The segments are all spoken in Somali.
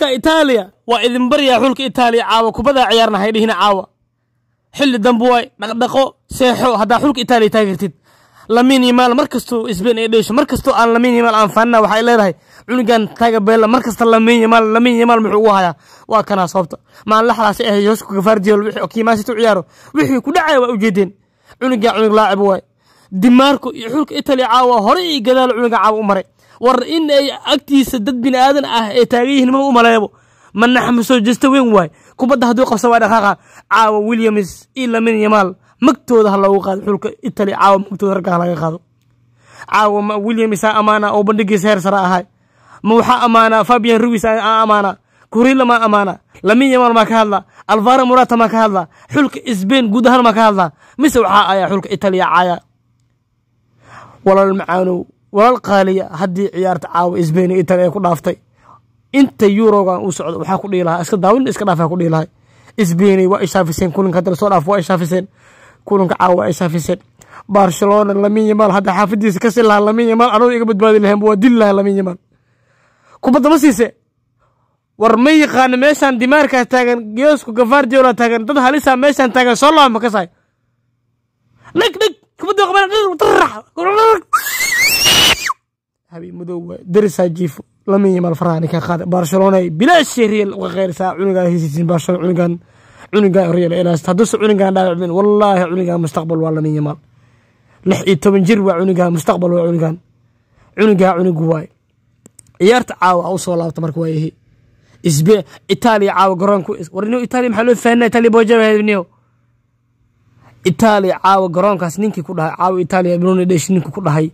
xulka itaaliya waa idin baryaa xulka itaaliya caawa kubada ciyaarna haydhihina caawa xilli dambe waay dhaqdhaqo seexo haddaa xulka itaaliya taageertid lamiin yimaal mar kastuu isbeyn ay dheesho mar kastoo aan lamiin yimaal aan faanina waxay leedahay cunugan taaga beella mar kasta lamiin yimaal lamiin yimaal muxuu ugu hayaa waa kanaa sababta maalin laxdaasi ahay hoosku gafaardiyool wixii kiimaasitu ciyaaro wixii ku dhacaya waa ujeedeen cunugan cunug laacib waay dimaarku iyo xulka itaaliya caawa hore iyo gadaal cunugan caawa u maray war in ay agtiisa dad biniaadan ah ay taagan yihiin ma u maleebo ma naxmuso jesta weyn waay kubadda hadduu qabsa waa dhaqaaqa caawa williams iyo lamin yamaal magtooda ha loogu qaado xulka itali caawa magtooda ragga ha laga qaado caawa ma williamsa amaana oo bandhigiisa heer sare ahay ma waxaa amaanaa fabian ruwis a amaanaa kurila maa amaanaa lamin yamaal maa ka hadlaa alvaro murata maa ka hadlaa xulka sbain guud ahaan maa ka hadlaa mise waxaa ayaa xulka italiya caaya walaal macaanow walaal qaaliya haddii ciyaarta caawa sbeni itali ay ku dhaaftay inta yurogan uu socdo waxaa ku dhihi lahaa iska daawin iska dhaaf ku dhihi lahay sbeni waa ishaafiseen kulanka hadda lasoo dhaaf waa ishaafiseen kulanka caawa waa ishaafiseen barcelona lamin yamaal hadda xaafadiisa kasi lahaa lamin yamaal anadu iga badbaadi lahaynba waa dili lahaa lamin yamaal kubadda ma siise war ma yaqaano meeshaan dimaarkaa taagan geesku gavardiola taagan dad halisaa meeshaan taagan soo laama kasay dheg dheg kubadda qabana habeemadow darisaa jiifo lamiyi malfaraha ninka qaada barcelona bilaashii real uga qeyrsaa cunugaa hesiisin barcelona cunugan cunugan real eelaast hadduse cunugan dhaawacmin wallaahi cunugan mustaqbal waa lamiyi mal lix iyo toban jir waa cunugan mustaqbal waa cunugan cunugaa cunugu waay ciyaarta caawa a u soo laabta marka waayahi isbe itaaliya caawa garoonku warniyo itaaliya maxaa loo fahanaa itaaliya bojabanio itaaliya caawa garoonkaas ninkii ku dhahay caawa itaaliya brunidhesh ninkii ku dhahay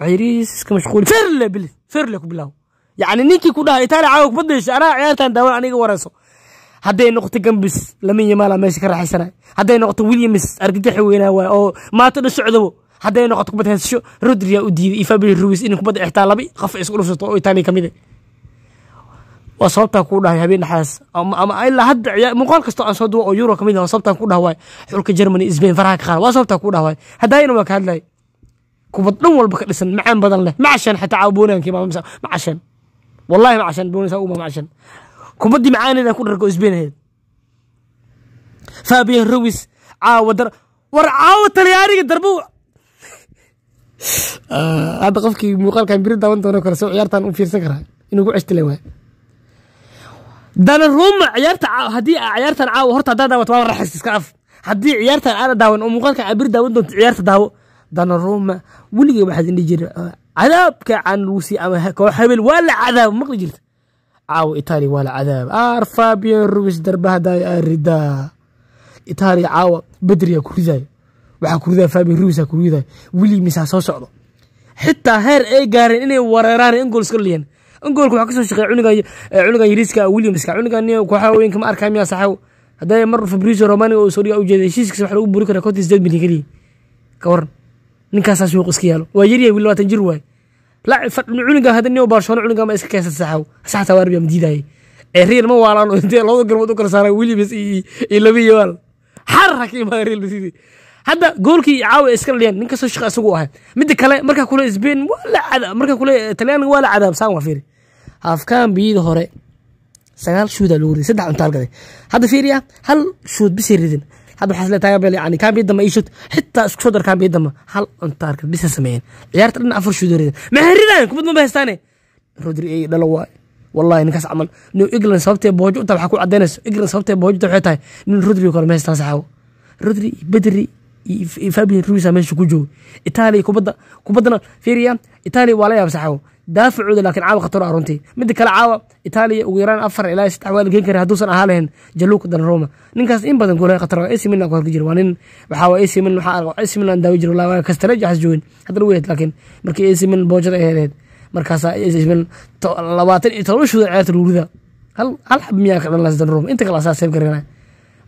waxyarihiis iska mashquul ferle bilis ferle ku bilow yacni ninkii ku dhaha itaaliya caawa kubadda heshay anaa ciyaartan daawan aniga warayso hadday noqoto gambis lamin yamaala meesha ka raaxaysanaya hadday noqoto williams argagaxi weynaa waay oo maata dhashocdabo hadday noqoto kubad heesasho rodria u diiday iyo ruwis inay kubadda ixtaa labi qof isku dhufsato oo itaaliya ka mid eh. waa sababtaan kuu dhahay habeen dhaxaas ama ilaa hadda muuqaal kastoo aan soo duwa oo euro ka mid ah waa sababtaan kuu dhaha xulka germany sbain faraha ka qaada waa sababtaan kuu dhaha waay waa ka hadlaya kubad dhan walba ka dhisan macaan badan leh macshan xataa caaboonaankii baa wallahi macshan boonisa uma kubaddii macaaneeda ku dharko isbeenaheed faabiya rawis caawa dar war caawa talyaaniga darbo ah, hadda qofkii muuqaalkan biri daawan doono kale soo ciyaartan u fiirsan karaa inuu ku ceshtilan waay danaruma ciyaarta haddii ciyaartan caawa horta haddaa daawato waa raxis iska af haddii ciyaartan aana daawan oo muuqaalkan abiri daawan doonto ciyaarta daawo dana roma waxaa idin dhihi jira cadaabka canruusi ama koox hebel waa la cadaabo maqli jirta caawa itaaliya waa la cadaab aar fabian ruis darbahadaaya aarida itaaliya caawa bedriyaa ku ridaaya waxaa ku ridaa fabian ruisaa ku ridaaya wili misaa soo socdo xitaa heer ay gaareen inay wareeraan ingoolska liyan ingoolka waxaa kasoo shaqeeya cunugan cunugan yariiska williamska cunugan kooxaha weynka ma arkaa miyaa saxaw hadday mar fabricio romaniga oo soriya u jeeday heshiiskiisa wax lagu buri karaa konton sideed milyan keliya ka waran ninkaasaa suuq iska yaalo waa yaryahay wil labaatan jir waay culiga hada nin baarshoona culigaama iska keensan saxaw saxta waa arbiya madiidaaye ee reer ma waalaan oo intee labada garmood u kala saaraan wilibas iyo laba iyo waal xarra ka imaada reer basidi hadda goolkii caawa iska dhiyeen nin kastoo shaqa isagu ahay midda kale markaa kule sbain waa la cada markaa kule eh, talyaaniga waa la cadaabsaan waa fiiri hafkaan biyida hore sagaal shuudaa lagu riday saddex cuntaal gaday hadda fiiriya hal shuud bisay ridin hadda waxaas leetahay bel yani kaambiyada ma iishut xitaa isku soo dar kaambiyada hal inta arka dhisa sameeyeen ciyaarta dhan afar shuudareedan maxaridan kubad ma bahaystaane rodri ay dhalo waay wallahi ninkaas camal new england sababtee boojo intaa waxaa ku cadaynayso england sababtee boojo waxay tahay nin rodri kale ma haystaan saxaawo rodri bedri iyo fabian ruisa meesha ku joogo itaaliya kubadda kubaddana fiiriya itaaliya waa la yaab saxaawo daafacooda lakin caawa khatar runtii mida kale caawa itaaliya ugu yaraan afar ilaa saddex waa lakeen kara haduusan ahaa lahayn jaluuka danaroma ninkaas in badan goole khatar ac milan ku halka waa nin waxaa ac milan waxaa ac milan daawi jira wallahi waa kastarejo joogin hadda lagu yeed laakiin markii ac milan boojada ay hedeed markaasaa ac milan labaatan iyo todoba shudan ciyaarta luurida hal hal xab miyaa ka dhanlaas danaroma inta kale asaa seef garanaya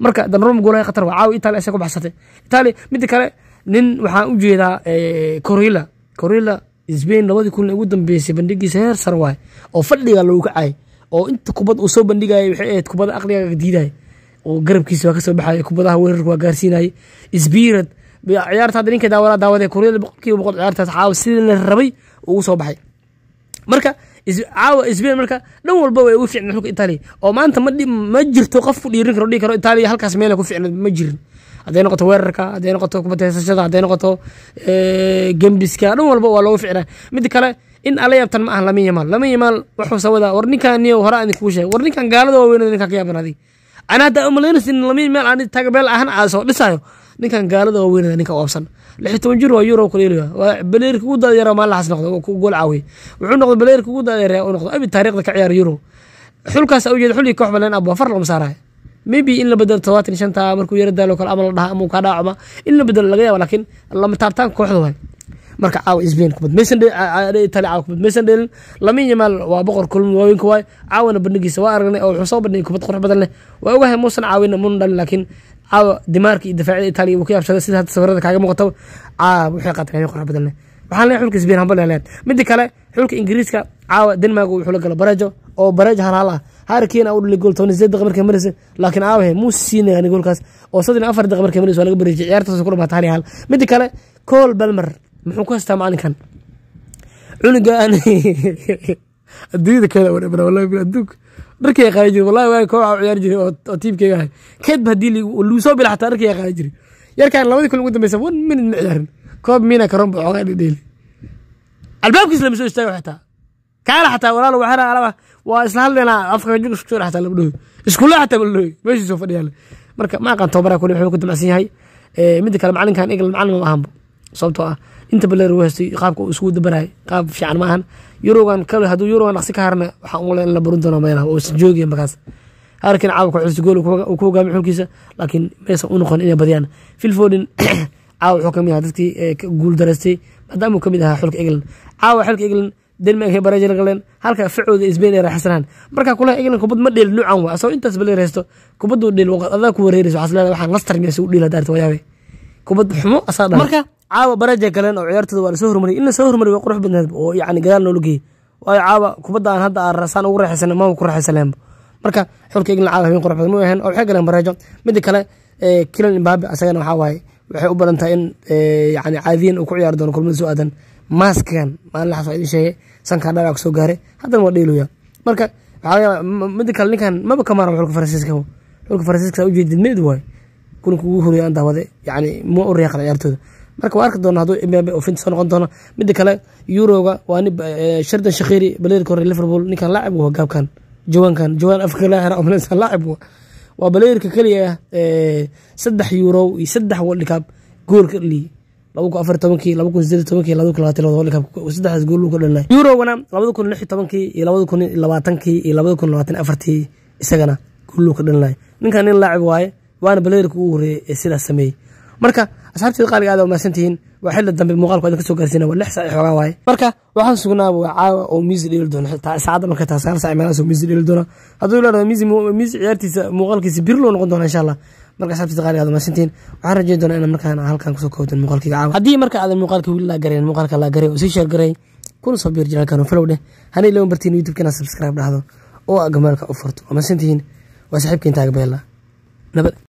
marka danaroma goole khatar waa caawa itaaliya asay ku baxsatay itaaliya mida kale nin waxaan u jeedaa korila korila sbain labadii kun ugu dambeysay bandhigiisa heer sar waay oo fadhiga lagu kacay oo inta kubad uu soo bandhigayay waxay ahayd kubada aqliga diiday oo garabkiisa waa kasoo baxay kubadaha weerarka waa gaarsiinayay sbiirad ciyaarta hadda ninka daawada daawade kuryada boqolkiiba boqol ciyaartaas caawa sidii la rabay ugu soo baxay marka caawa sbain marka dhan walba way ugu ficnay xulka italiya oo maanta ma jirto qof ku dhiirin karo dhihi karo italiya halkaas meela ku ficnad ma jirin haday noqoto weerarka haday noqoto kubada heysashada haday noqoto eh, gembiska dhan walba waa loogu ficnaa mida kale in ala yaabtan ma aha lamin yamaal lamin yamaal wuxuusa wadaa war ninkan niyo hore aan idinku sheegay war ninkan gaalada waaweynada ninkan ka yaaban adi ana haddaa umalaynaysin lamin meel aan tagbeel ahan aaso dhisayo ninkan gaalada waaweynada ninka uabsan lix toban jir waa euro kuleelaya waa baleerka ugu dadyara maalinlaxas noqdo ku gool caawiye wuxuu noqdo baleerka ugu dadyara u noqdo abi taariikhda ka ciyaara euro xulkaas ujeeda xulii koox baleen abwa far lama saaraya maybe in la bedelo todobaatan shanta markuu yaradaalo kale ama la dhaha ama kaa dhaacoma in la bedelo laga yaaba laakiin lama taabtaan kooxda waay marka caawa isbain kubad maysan tali caawa kubad maysan dheelin lamin yamaal waa boqor kulmi waaweynka waayo caawana bandhigiisa waa aragnay oo wuxuu soo bandhigay kubad qurux badan leh waa ogahay muusan caawina muuna dhalin laakiin caawa dimaarka iyo difaacida italiya wuu ka yaabsaday sida hadda sawirada kaaga muuqataba caawa waxay qaatay qurux badan leh waxaan leeyahay xulka isbain hambal leed midda kale xulka ingiriiska caawa denmark wuxuu la gala barajo oo bareej hanaal ah harkiina u gool toban sideed daqiiq markay maraysa laakiin aabahe muu siinayaan goolkaas oo saddon afar daqiiq markay maraysa waa laga bareejiyay ciyaartaas ku dhamaata hal midda kale cole belmer muxuu ku haystaa macalinkan cunugaan adduunyada keeda wadhabana wallahi adduunka dharkay qaadi jiray wallahi waa koox aan ciyaari jiray oo tiimkayga ahay keed ba haddii luusoo bila xataa dharkay qaadi jiray yarkaan labadii kulan ugu dambeysa one minute ma ciyaarin koob miina karon baa xoogaa dhidheeli albaabkiis lama soo istaago xitaa kaale xataa walaal waxaa waa isla hadlaynaa afkaga jug isku jira xataa labdhohi iskule xataa baladhohi meeshii soo fadhiyaale marka ma aqaan tababaraha kule wuxuu ku damacsan yahay eh, midda kale macalinkan egal macalin ma ahanba sababtoo ah inta baler uu haystay qaabka uu isugu dabarayay qaab fiican ma ahan yurugan kale hadduu yurugan dhaqsi ka harna waxaan umale in la barin doono meelaha oo isan joogaya markaas harkin caawa kuxilsi gool uu ku hogaamiy xulkiisa laakiin maysan u noqon inay badiyaan filfodin caawa wuxuu kamid ahaa dadkii eh, guul daraystay maadaamuu kamid ahaa xulka england caawa xilka england denmark baraajil galeen halka facooda sbain ay raaxsanaan marka kule england kubad ma dheel nuucan waa asagoo intaas bale reysto kubaduu dheel adaa ku wareeraysa waxaas leedahay waxaan laster meesa u dheel hadaarta wayaabe kubad xumo asaa dhan marka caawa baraja galeen oo ciyaartooda waa la soo hormariyay in la soo hormariyay waa qurux badneed oo yacni gadaal noola geeyey waayo caawa kubadda aan hadda aarasaan ugu raaxaysanay maama ku raaxaysanayba marka xulka england caawa habeen qurux badan ma ahayn oo waxay galeen baraajo midda kale eh, kilan imbabe asagana waxaa waaye waxay u badan tahay in eh, yacni caadiyan uu ku ciyaari doono kulmada soo aadan maaskan maalin laxaas waa idin sheegay sankaa dhalaa kusoo gaaray haddana waa dheeloyaa marka waxaa mida kale ninkan maba ka maaran xulka faransiiska xulka faransiiska ujeedid mid waay kulanka ugu horeya aan daawade yani mua u reeqan ciyaartooda marka waa arki doona hadduu mbaambe ofinta soo noqon doona mida kale yuroga waa ni e, shardan shakhiiri baleerka hore liverpool ninkan laacib u gaabkan jawaankan jawaan afka laaxira omleysan laacib u waa baleerka keliya e, saddex yuro iyo saddex world cup goolka dhaliye labada kun tobankii laba kun sideed tobankii labada kun labaatan lawada holikabka kun lix tobankii iyo labada kun labaatankii iyo labada kun isagana gooluu ka nin laacib waaye waana baleerka uu ee sidaas sameeyey marka asxaabteeda qaaliga aad umaadsantihiin waa xilli dambe muuqaalku idin kasoo gaarsiina waa lix saac xoogaa waaye marka waxaan sugnaaba waa caawa oo miisi dheeli doono xitaa saacadda marka taa sagaal saac meelahaas oo miisi dheeli doona hadduu leedahay miisi ciyaartiisa muuqaalkiisa birlo noqon doona insha allah markaabtiqaaligaadumaasantiin waxaan rajeyn doonaa inaa markaan halkan kusoo koobtan muuqaalkayga caawa haddii marka aadan muuqaalka wiil laa muuqaalka laa oo sii sheergaray kuna soo biir jiraalkanu filow dheh hanay loo bartiin youtube kana subscribe dhahdo oo a u furto waa waa saxiibka intaaga